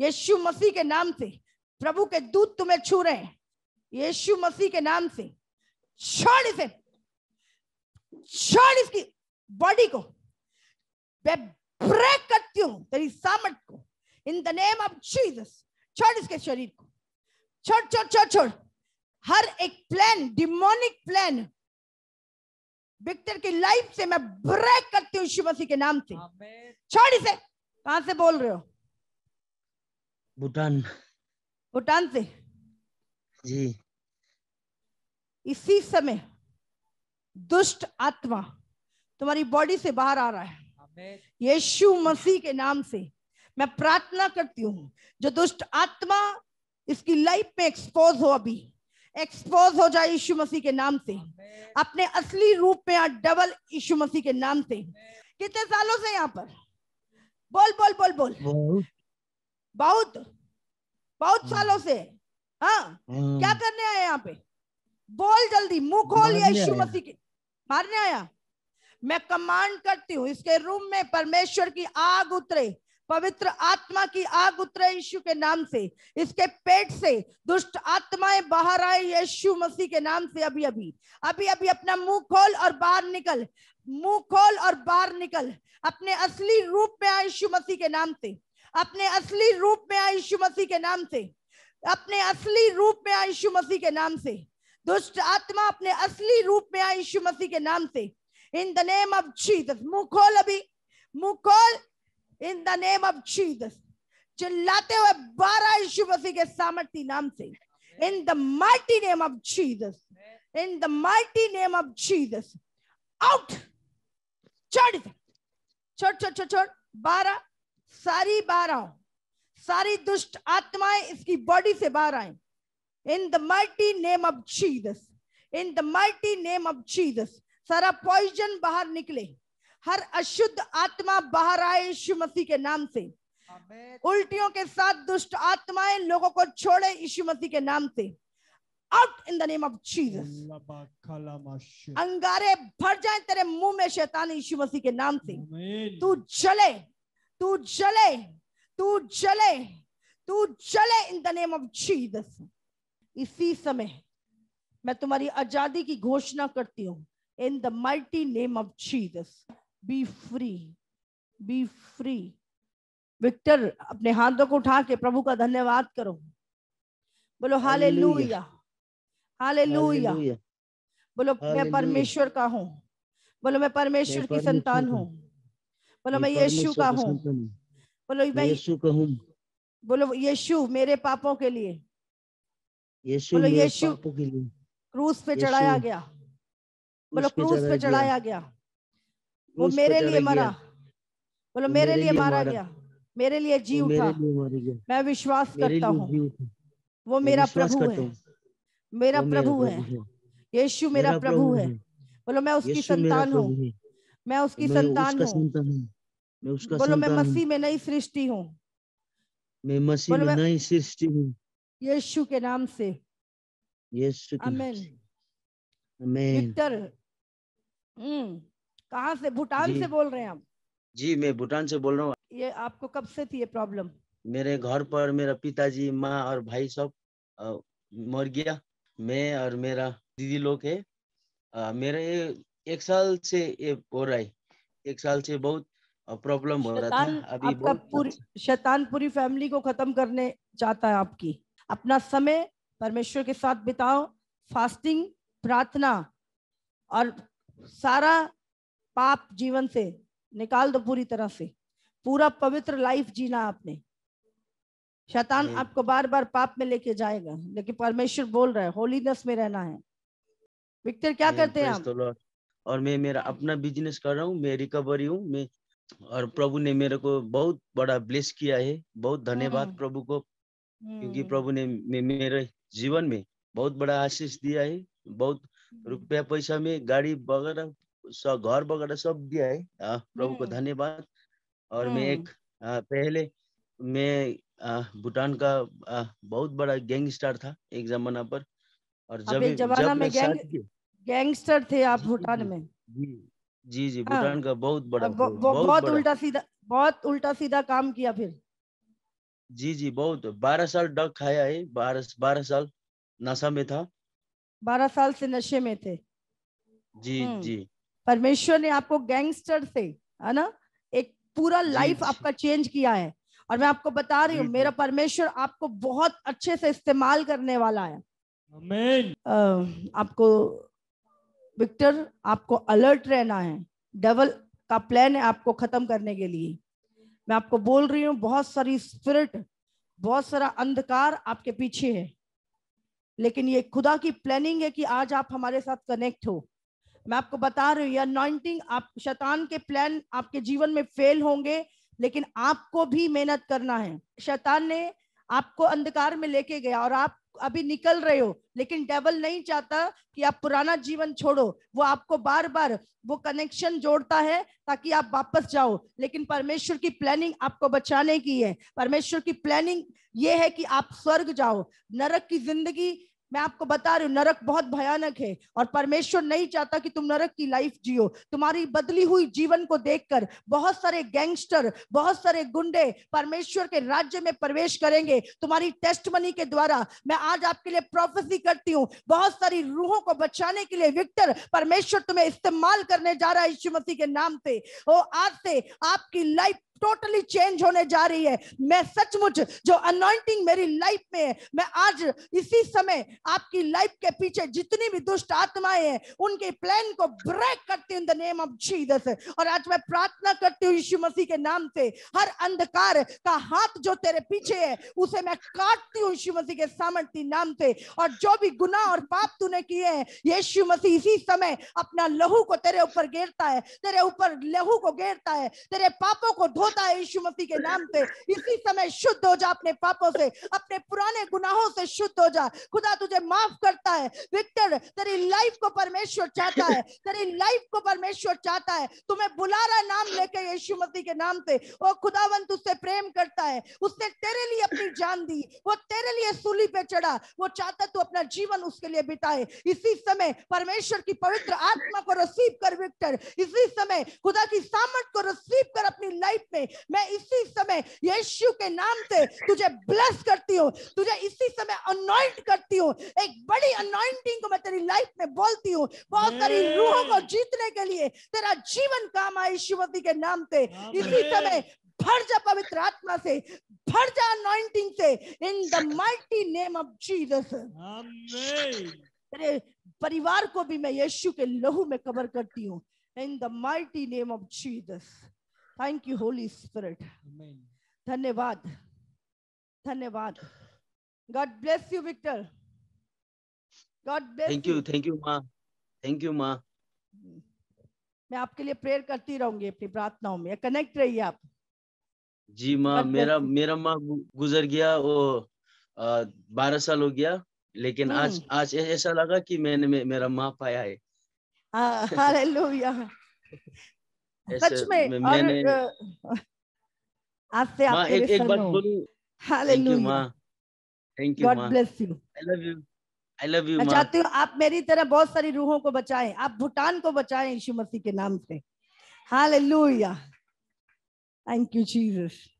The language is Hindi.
यीशु मसीह के नाम से प्रभु के दूत तुम्हें छू रहे हैं यीशु मसीह के नाम से छोड़ इसे छोड़ इसकी बॉडी को मैं ब्रेक करती हूं तेरी सामर्थ को in the name of Jesus छोड़ इसके शरीर को छोड़ छोड़ छोड़ छोड़ हर एक प्लान डिमोनिक प्लान विक्टर की लाइफ से मैं ब्रेक करती हूँ शिव मसीह के नाम से छोड़ इसे कहां से बोल रहे हो भूटान भूटान से जी इसी समय दुष्ट आत्मा तुम्हारी बॉडी से बाहर आ रहा है यीशु मसीह के नाम से मैं प्रार्थना करती हूँ जो दुष्ट आत्मा इसकी लाइफ में एक्सपोज हो अभी एक्सपोज हो जाए यीशु मसीह के नाम से अपने असली रूप में आ डबल यीशु मसीह के नाम से कितने सालों से यहाँ पर बोल बोल बोल बोल बहुत बहुत hmm. सालों से हाँ hmm. क्या करने आया यहाँ पे बोल जल्दी मुंह खोल यीशु मसीह के मारने आया मैं कमांड करती हूँ इसके रूम में परमेश्वर की आग उतरे पवित्र आत्मा की आग उतरे यीशु के नाम से इसके पेट से दुष्ट आत्माएं बाहर आए यीशु मसीह के नाम से अभी अभी अभी अभी अपना मुंह खोल और बाहर निकल मुंह खोल और बाहर निकल अपने असली रूप में आए यीशु मसीह के नाम से अपने असली रूप में आए यीशु मसीह के नाम से अपने असली रूप में आए यीशु मसीह के नाम से दुष्ट आत्मा अपने असली रूप में आए यीशु मसीह के नाम से in the name of Jesus मुंह खोल अभी मुंह खोल in the name of Jesus चिल्लाते हुए बारह यीशु मसीह के सामर्थी नाम से in the mighty name of Jesus in the mighty name of Jesus out चढ़ चढ़ चढ़ चढ़ बारह सारी बारह सारी दुष्ट आत्माएं इसकी बॉडी से बाहर आए in the multi name of Jesus in the multi name of Jesus सारा पॉइजन बाहर निकले हर अशुद्ध आत्मा बाहर आए यीशु मसीह के नाम से उल्टियों के साथ दुष्ट आत्माएं लोगों को छोड़े यीशु मसीह के नाम से out in the name of Jesus अंगारे भर जाए तेरे मुंह में शैतान यीशु मसीह के नाम से तू चले तू जले तू जले तू जले in the name of Jesus इसी समय मैं तुम्हारी आजादी की घोषणा करती हूँ in the multi name of Jesus be free be free Victor अपने हाथों को उठा के प्रभु का धन्यवाद करो बोलो हाले लुया हाले लुया बोलो मैं परमेश्वर का हूँ बोलो मैं परमेश्वर की संतान हूँ बोलो मैं यीशु का हूँ बोलो मैं यीशु का हूँ बोलो यीशु मेरे पापों के लिए यीशु बोलो यीशु क्रूस पे चढ़ाया गया बोलो क्रूस पे चढ़ाया गया वो मेरे लिए मरा बोलो मेरे लिए मारा गया मेरे लिए जी उठा मैं विश्वास करता हूँ वो मेरा प्रभु है मेरा प्रभु है यीशु मेरा प्रभु है बोलो मैं उसकी संतान हूँ मैं उसकी संतान हूँ मैं उसका बोलो मैं मसीह में नई सृष्टि हूँ मैं मसीह में नई सृष्टि हूँ यीशु के नाम से यीशु आमेन आमेन विक्टर हम्म कहाँ से भूटान से बोल रहे हैं हम जी मैं भूटान से बोल रहा हूँ ये आपको कब से थी ये प्रॉब्लम मेरे घर पर मेरा पिताजी माँ और भाई सब मर गया मैं और मेरा दीदी लोग है मेरे एक साल से ये हो रहा है एक साल से बहुत प्रॉब्लम हो रहा था अभी आपका पूरी अच्छा। शैतान पूरी फैमिली को खत्म करने चाहता है आपकी अपना समय परमेश्वर के साथ बिताओ फास्टिंग प्रार्थना और सारा पाप जीवन से निकाल दो पूरी तरह से पूरा पवित्र लाइफ जीना आपने शैतान आपको बार बार पाप में लेके जाएगा लेकिन परमेश्वर बोल रहा है होलीनेस में रहना है विक्टर क्या करते हैं आप और मैं मेरा अपना बिजनेस कर रहा हूँ मैं रिकवरी हूँ मैं और प्रभु ने मेरे को बहुत बड़ा ब्लेस किया है बहुत धन्यवाद हम्म। प्रभु को क्योंकि हम्म। प्रभु ने मेरे जीवन में बहुत बड़ा आशीष दिया है बहुत हम्म। रुपया पैसा में गाड़ी वगैरह सब घर वगैरह सब दिया है प्रभु को धन्यवाद और मैं एक आ, पहले मैं भूटान का आ, बहुत बड़ा गैंगस्टर था एक जमाना पर और जब जब, जब में गैंग, गैंगस्टर थे आप भूटान में जी जी भूटान हाँ, का बहुत बड़ा ब, बहुत, बहुत उल्टा सीधा बहुत उल्टा सीधा काम किया फिर जी जी बहुत बारह साल डग खाया है बारह साल नशा में था बारह साल से नशे में थे जी हम्म। जी परमेश्वर ने आपको गैंगस्टर से है ना एक पूरा लाइफ आपका चेंज किया है और मैं आपको बता रही हूँ मेरा परमेश्वर आपको बहुत अच्छे से इस्तेमाल करने वाला है आ, आपको विक्टर आपको अलर्ट रहना है डेवल का प्लान है आपको खत्म करने के लिए मैं आपको बोल रही हूँ बहुत सारी स्पिरिट बहुत सारा अंधकार आपके पीछे है लेकिन ये खुदा की प्लानिंग है कि आज आप हमारे साथ कनेक्ट हो मैं आपको बता रही हूँ ये अनॉइंटिंग आप शैतान के प्लान आपके जीवन में फेल होंगे लेकिन आपको भी मेहनत करना है शैतान ने आपको अंधकार में लेके गया और आप अभी निकल रहे हो लेकिन डेवल नहीं चाहता कि आप पुराना जीवन छोड़ो वो आपको बार बार वो कनेक्शन जोड़ता है ताकि आप वापस जाओ लेकिन परमेश्वर की प्लानिंग आपको बचाने की है परमेश्वर की प्लानिंग ये है कि आप स्वर्ग जाओ नरक की जिंदगी मैं आपको बता रही हूँ नरक बहुत भयानक है और परमेश्वर नहीं चाहता कि तुम नरक की लाइफ जियो तुम्हारी बदली हुई जीवन को देखकर बहुत सारे गैंगस्टर बहुत सारे गुंडे परमेश्वर के राज्य में प्रवेश करेंगे तुम्हारी टेस्ट मनी के द्वारा मैं आज आपके लिए प्रोफेसी करती हूँ बहुत सारी रूहों को बचाने के लिए विक्टर परमेश्वर तुम्हें इस्तेमाल करने जा रहा है यीशु मसीह के नाम से ओ आज से आपकी लाइफ टोटली चेंज होने जा रही है मैं सचमुच जो अनोइंटिंग मेरी लाइफ में है मैं आज इसी समय आपकी लाइफ के पीछे जितनी भी दुष्ट आत्माएं हैं उनके प्लान को ब्रेक करती हूँ नेम ऑफ जीसस और आज मैं प्रार्थना करती हूँ यीशु मसीह के नाम से हर अंधकार का हाथ जो तेरे पीछे है उसे मैं काटती हूँ यीशु मसीह के सामर्थ्य नाम से और जो भी गुनाह और पाप तूने किए हैं यीशु मसीह इसी समय अपना लहू को तेरे ऊपर गेरता है तेरे ऊपर लहू को गेरता है तेरे पापों को धो होता है यीशु मसीह के नाम से इसी समय शुद्ध हो जा अपने पापों से अपने पुराने गुनाहों से शुद्ध हो जा खुदा तुझे माफ करता है विक्टर तेरी लाइफ को परमेश्वर चाहता है तेरी लाइफ को परमेश्वर चाहता है तुम्हें बुला रहा नाम लेके यीशु मसीह के नाम से वो खुदावन तुझसे प्रेम करता है उसने तेरे लिए अपनी जान दी वो तेरे लिए सूली पे चढ़ा वो चाहता तू अपना जीवन उसके लिए बिताए इसी समय परमेश्वर की पवित्र आत्मा को रिसीव कर विक्टर इसी समय खुदा की सामर्थ को रिसीव कर अपनी लाइफ में मैं इसी समय यीशु के नाम से तुझे ब्लेस करती हूँ तुझे इसी समय अनॉइंट करती हूँ एक बड़ी अनॉइंटिंग को मैं तेरी लाइफ में बोलती हूँ बहुत सारी रूहों को जीतने के लिए तेरा जीवन काम आए यीशुवती के नाम से इसी समय भर जा पवित्र आत्मा से भर जा अनॉइंटिंग से in the mighty name of Jesus तेरे परिवार को भी मैं यीशु के लहू में कवर करती हूँ in the mighty name of Jesus thank you Holy Spirit धन्यवाद धन्यवाद God bless you Victor God bless thank you thank you माँ थैंक यू माँ मैं आपके लिए प्रेयर करती रहूंगी अपनी प्रार्थनाओं में कनेक्ट रहिए आप जी माँ मेरा मेरा माँ गुजर गया वो बारह साल हो गया लेकिन आज हम्म। आज ऐसा लगा कि मैंने मेरा माँ पाया है हालेलुया सच में मैंने आज से आप एक, एक बार बोलूं hallelujah thank you God bless you I love you I love you मैं चाहती हूँ आप मेरी तरह बहुत सारी रूहों को बचाएं आप भूटान को बचाएं यीशु मसीह के नाम से हालेलुया थैंक यू जीसस